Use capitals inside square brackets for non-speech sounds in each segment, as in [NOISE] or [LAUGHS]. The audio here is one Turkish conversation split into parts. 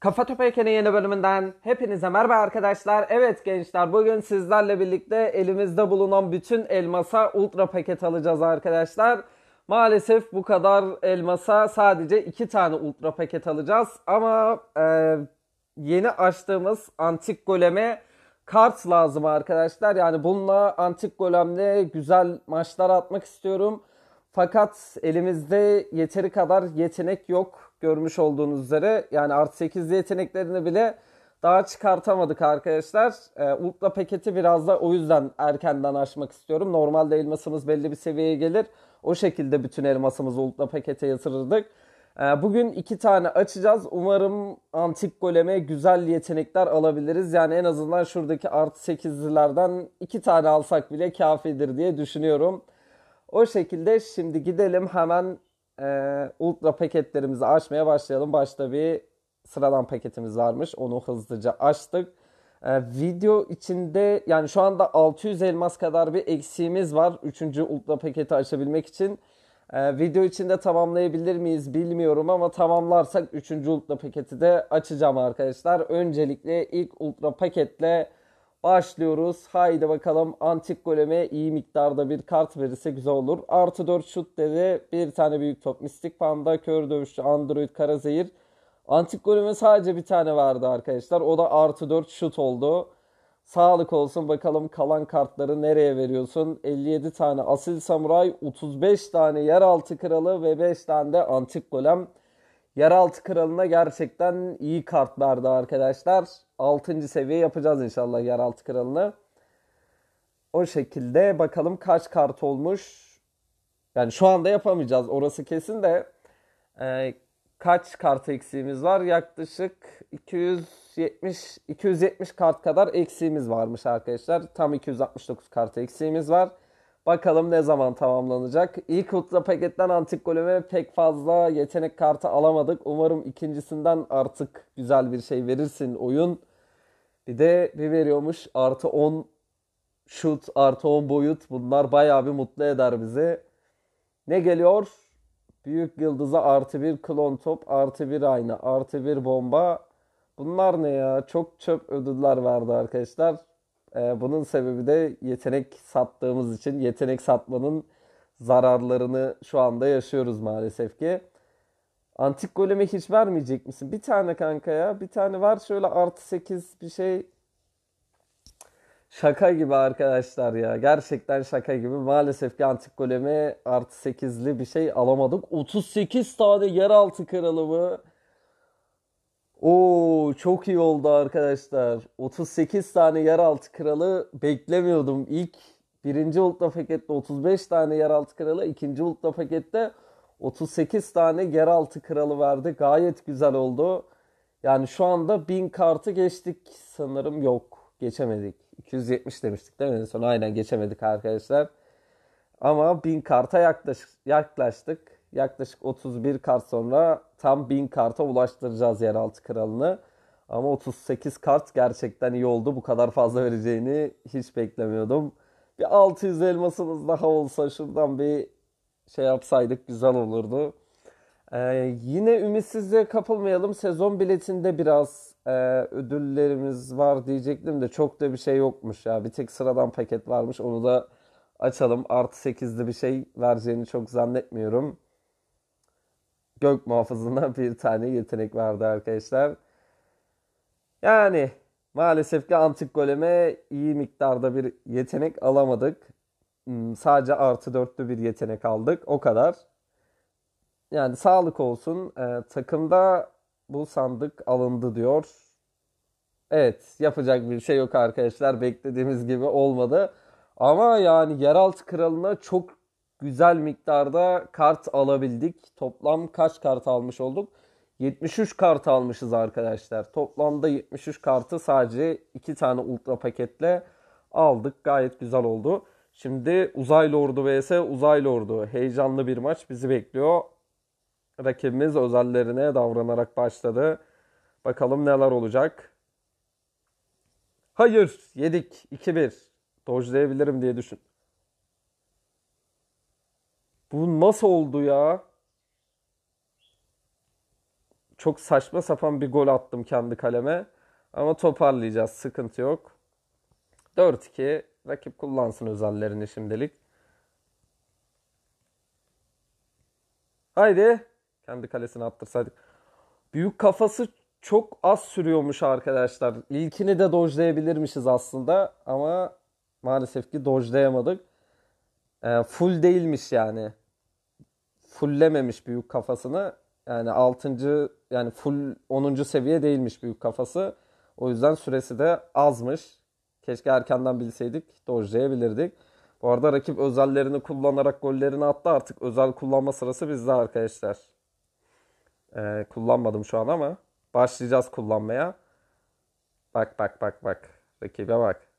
Kafa Topu Topekeni yeni bölümünden hepinize merhaba arkadaşlar. Evet gençler bugün sizlerle birlikte elimizde bulunan bütün elmasa ultra paket alacağız arkadaşlar. Maalesef bu kadar elmasa sadece iki tane ultra paket alacağız. Ama e, yeni açtığımız antik goleme kart lazım arkadaşlar. Yani bununla antik golemle güzel maçlar atmak istiyorum. Fakat elimizde yeteri kadar yetenek yok görmüş olduğunuz üzere yani artı 8'li yeteneklerini bile daha çıkartamadık arkadaşlar. E, Ultra paketi biraz da o yüzden erkenden açmak istiyorum. Normalde elmasımız belli bir seviyeye gelir. O şekilde bütün elmasımızı Ultra pakete yatırırdık. E, bugün iki tane açacağız. Umarım antik goleme güzel yetenekler alabiliriz. Yani en azından şuradaki artı 8'lilerden iki tane alsak bile kafidir diye düşünüyorum. O şekilde şimdi gidelim hemen e, ultra paketlerimizi açmaya başlayalım. Başta bir sıradan paketimiz varmış. Onu hızlıca açtık. E, video içinde yani şu anda 600 elmas kadar bir eksiğimiz var. Üçüncü ultra paketi açabilmek için. E, video içinde tamamlayabilir miyiz bilmiyorum ama tamamlarsak 3. ultra paketi de açacağım arkadaşlar. Öncelikle ilk ultra paketle Başlıyoruz. Haydi bakalım antik goleme iyi miktarda bir kart verirse güzel olur. Artı 4 şut dedi. Bir tane büyük top. Mistik Panda, Kör Dövüşçü, Android, Karazehir. Antik goleme sadece bir tane vardı arkadaşlar. O da artı 4 şut oldu. Sağlık olsun bakalım kalan kartları nereye veriyorsun? 57 tane asil samuray, 35 tane yeraltı kralı ve 5 tane de antik golem. Yeraltı kralına gerçekten iyi kart kartlarda arkadaşlar. 6. seviye yapacağız inşallah yeraltı kralını. O şekilde bakalım kaç kart olmuş. Yani şu anda yapamayacağız orası kesin de. Ee, kaç kart eksiğimiz var? Yaklaşık 270 270 kart kadar eksiğimiz varmış arkadaşlar. Tam 269 kart eksiğimiz var. Bakalım ne zaman tamamlanacak. İlk ultra paketten antik goleme pek fazla yetenek kartı alamadık. Umarım ikincisinden artık güzel bir şey verirsin oyun. Bir de bir veriyormuş artı 10 şut artı 10 boyut. Bunlar bayağı bir mutlu eder bizi. Ne geliyor? Büyük yıldıza artı bir klon top, artı bir ayna, artı bir bomba. Bunlar ne ya? Çok çöp ödüller verdi arkadaşlar. Ee, bunun sebebi de yetenek sattığımız için yetenek satmanın zararlarını şu anda yaşıyoruz maalesef ki. Antik goleme hiç vermeyecek misin? Bir tane kanka ya. Bir tane var şöyle artı 8 bir şey. Şaka gibi arkadaşlar ya. Gerçekten şaka gibi. Maalesef ki antik goleme artı 8'li bir şey alamadık. 38 tane yeraltı kralı mı? Oo çok iyi oldu arkadaşlar. 38 tane yeraltı kralı beklemiyordum. İlk birinci ultra pakette 35 tane yeraltı kralı, ikinci ultra pakette 38 tane yeraltı kralı verdi. Gayet güzel oldu. Yani şu anda 1000 kartı geçtik sanırım yok. Geçemedik. 270 demiştik değil mi? Sonra aynen geçemedik arkadaşlar. Ama 1000 karta yaklaşık, yaklaştık. Yaklaşık 31 kart sonra tam 1000 karta ulaştıracağız yeraltı kralını. Ama 38 kart gerçekten iyi oldu. Bu kadar fazla vereceğini hiç beklemiyordum. Bir 600 elmasımız daha olsa şuradan bir şey yapsaydık güzel olurdu. Ee, yine ümitsizliğe kapılmayalım. Sezon biletinde biraz e, ödüllerimiz var diyecektim de çok da bir şey yokmuş ya. Bir tek sıradan paket varmış. Onu da açalım. Artı 8'li bir şey vereceğini çok zannetmiyorum gök muhafızına [LAUGHS] bir tane yetenek vardı arkadaşlar. Yani maalesef ki antik goleme iyi miktarda bir yetenek alamadık. Hmm, sadece artı dörtlü bir yetenek aldık. O kadar. Yani sağlık olsun. E, takımda bu sandık alındı diyor. Evet yapacak bir şey yok arkadaşlar. Beklediğimiz gibi olmadı. Ama yani yeraltı kralına çok güzel miktarda kart alabildik. Toplam kaç kart almış olduk? 73 kart almışız arkadaşlar. Toplamda 73 kartı sadece 2 tane ultra paketle aldık. Gayet güzel oldu. Şimdi Uzay Lordu vs Uzay Lordu. Heyecanlı bir maç bizi bekliyor. Rakibimiz özellerine davranarak başladı. Bakalım neler olacak. Hayır yedik 2-1. Dojlayabilirim diye düşün. Bu nasıl oldu ya? Çok saçma sapan bir gol attım kendi kaleme. Ama toparlayacağız. Sıkıntı yok. 4-2 rakip kullansın özellerini şimdilik. Haydi. Kendi kalesini attırsaydık. Büyük kafası çok az sürüyormuş arkadaşlar. İlkini de dojlayabilirmişiz aslında ama maalesef ki dojlayamadık. Ee, full değilmiş yani fullememiş büyük kafasını. Yani 6. yani full 10. seviye değilmiş büyük kafası. O yüzden süresi de azmış. Keşke erkenden bilseydik dojlayabilirdik. Bu arada rakip özellerini kullanarak gollerini attı. Artık özel kullanma sırası bizde arkadaşlar. Ee, kullanmadım şu an ama başlayacağız kullanmaya. Bak bak bak bak. Rakibe bak.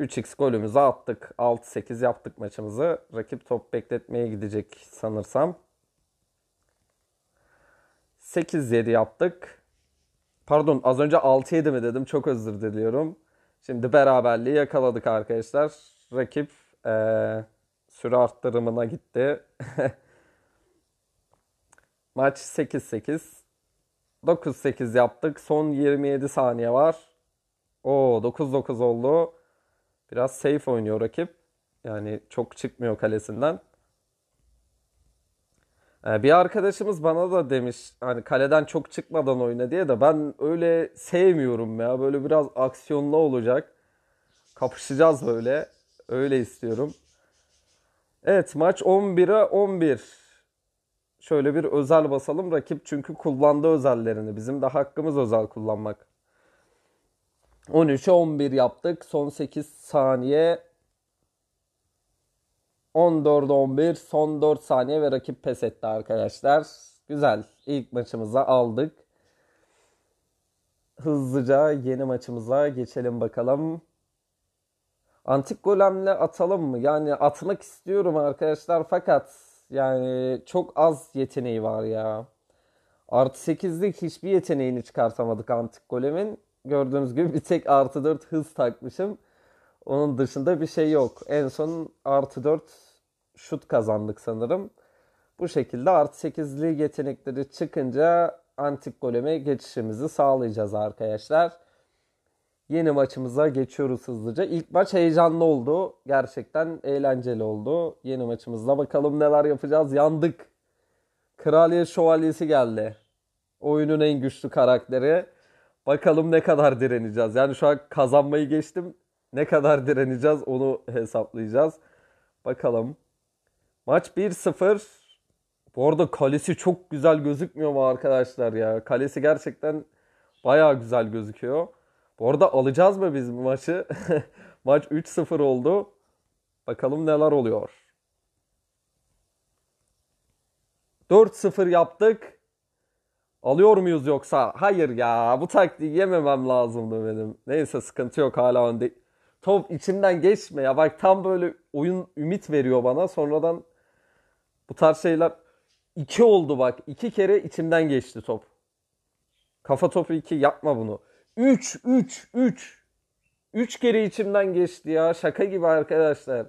3x golümüzü attık. 6-8 yaptık maçımızı. Rakip top bekletmeye gidecek sanırsam. 8-7 yaptık. Pardon az önce 6-7 mi dedim? Çok özür diliyorum. Şimdi beraberliği yakaladık arkadaşlar. Rakip ee, süre arttırımına gitti. [LAUGHS] Maç 8-8. 9-8 yaptık. Son 27 saniye var. Oo, 9-9 oldu. Biraz safe oynuyor rakip. Yani çok çıkmıyor kalesinden. Ee, bir arkadaşımız bana da demiş hani kaleden çok çıkmadan oyna diye de ben öyle sevmiyorum ya. Böyle biraz aksiyonlu olacak. Kapışacağız böyle. Öyle istiyorum. Evet maç 11'e 11. Şöyle bir özel basalım rakip çünkü kullandı özellerini. Bizim de hakkımız özel kullanmak. 13'e 11 yaptık. Son 8 saniye. 14 11. Son 4 saniye ve rakip pes etti arkadaşlar. Güzel. İlk maçımıza aldık. Hızlıca yeni maçımıza geçelim bakalım. Antik golemle atalım mı? Yani atmak istiyorum arkadaşlar fakat yani çok az yeteneği var ya. Artı 8'lik hiçbir yeteneğini çıkartamadık antik golemin gördüğünüz gibi bir tek artı 4 hız takmışım. Onun dışında bir şey yok. En son artı 4 şut kazandık sanırım. Bu şekilde artı 8'li yetenekleri çıkınca antik goleme geçişimizi sağlayacağız arkadaşlar. Yeni maçımıza geçiyoruz hızlıca. İlk maç heyecanlı oldu. Gerçekten eğlenceli oldu. Yeni maçımızda bakalım neler yapacağız. Yandık. Kraliyet Şövalyesi geldi. Oyunun en güçlü karakteri. Bakalım ne kadar direneceğiz. Yani şu an kazanmayı geçtim. Ne kadar direneceğiz onu hesaplayacağız. Bakalım. Maç 1-0. Bu arada kalesi çok güzel gözükmüyor mu arkadaşlar ya? Kalesi gerçekten baya güzel gözüküyor. Bu arada alacağız mı biz bu maçı? [LAUGHS] Maç 3-0 oldu. Bakalım neler oluyor. 4-0 yaptık. Alıyor muyuz yoksa? Hayır ya bu taktiği yememem lazımdı benim. Neyse sıkıntı yok hala önde. Top içimden geçme ya. Bak tam böyle oyun ümit veriyor bana. Sonradan bu tarz şeyler iki oldu bak. iki kere içimden geçti top. Kafa topu iki yapma bunu. Üç, üç, üç. Üç kere içimden geçti ya. Şaka gibi arkadaşlar.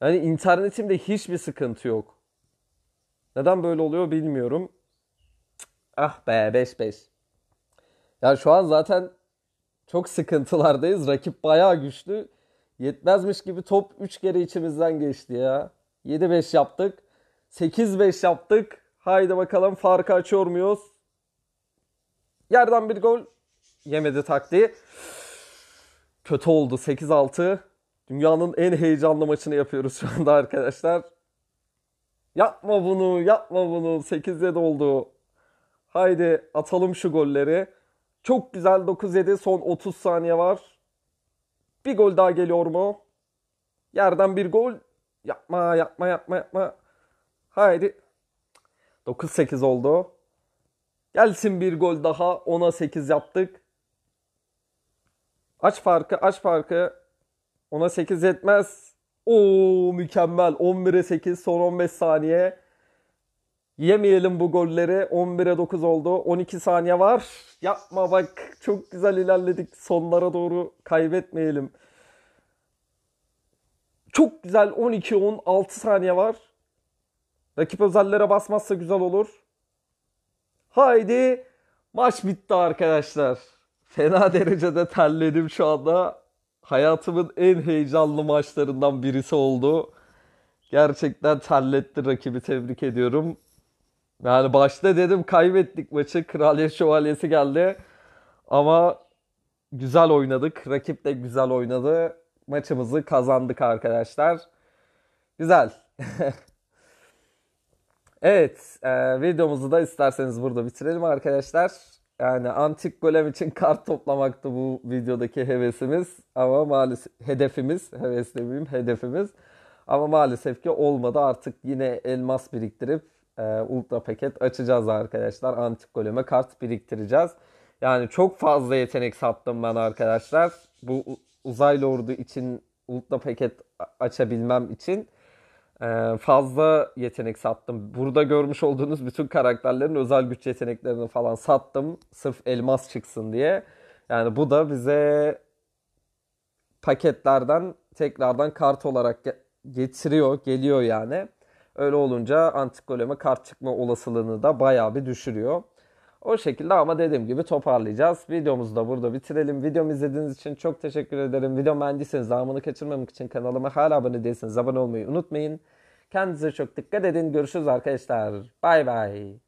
Yani internetimde hiçbir sıkıntı yok. Neden böyle oluyor bilmiyorum. Ah be 5-5. Ya şu an zaten çok sıkıntılardayız. Rakip bayağı güçlü. Yetmezmiş gibi top 3 kere içimizden geçti ya. 7-5 yaptık. 8-5 yaptık. Haydi bakalım farkı açıyor muyuz? Yerden bir gol. Yemedi taktiği. Kötü oldu 8-6. Dünyanın en heyecanlı maçını yapıyoruz şu anda arkadaşlar. Yapma bunu, yapma bunu. 8'de doldu. Haydi atalım şu golleri. Çok güzel 9-7 son 30 saniye var. Bir gol daha geliyor mu? Yerden bir gol. Yapma yapma yapma yapma. Haydi. 9-8 oldu. Gelsin bir gol daha. 10'a 8 yaptık. Aç farkı aç farkı. 10'a 8 yetmez. Oo mükemmel. 11'e 8 son 15 saniye. Yemeyelim bu golleri. 11'e 9 oldu. 12 saniye var. Yapma bak. Çok güzel ilerledik. Sonlara doğru kaybetmeyelim. Çok güzel 12-10 6 saniye var. Rakip özellere basmazsa güzel olur. Haydi maç bitti arkadaşlar. Fena [LAUGHS] derecede terledim şu anda. Hayatımın en heyecanlı maçlarından birisi oldu. Gerçekten terletti rakibi tebrik ediyorum. Yani başta dedim kaybettik maçı. Kraliyet Şövalyesi geldi. Ama güzel oynadık. Rakip de güzel oynadı. Maçımızı kazandık arkadaşlar. Güzel. [LAUGHS] evet. E, videomuzu da isterseniz burada bitirelim arkadaşlar. Yani antik golem için kart toplamaktı bu videodaki hevesimiz. Ama maalesef hedefimiz. Heves demeyeyim hedefimiz. Ama maalesef ki olmadı. Artık yine elmas biriktirip e, ultra paket açacağız arkadaşlar. Antik goleme kart biriktireceğiz. Yani çok fazla yetenek sattım ben arkadaşlar. Bu uzaylı ordu için ultra paket açabilmem için e, fazla yetenek sattım. Burada görmüş olduğunuz bütün karakterlerin özel güç yeteneklerini falan sattım. Sırf elmas çıksın diye. Yani bu da bize paketlerden tekrardan kart olarak getiriyor, geliyor yani. Öyle olunca antik kart çıkma olasılığını da bayağı bir düşürüyor. O şekilde ama dediğim gibi toparlayacağız. Videomuzu da burada bitirelim. Videomu izlediğiniz için çok teşekkür ederim. Videom beğendiyseniz zamanı kaçırmamak için kanalıma hala abone değilseniz abone olmayı unutmayın. Kendinize çok dikkat edin. Görüşürüz arkadaşlar. Bay bay.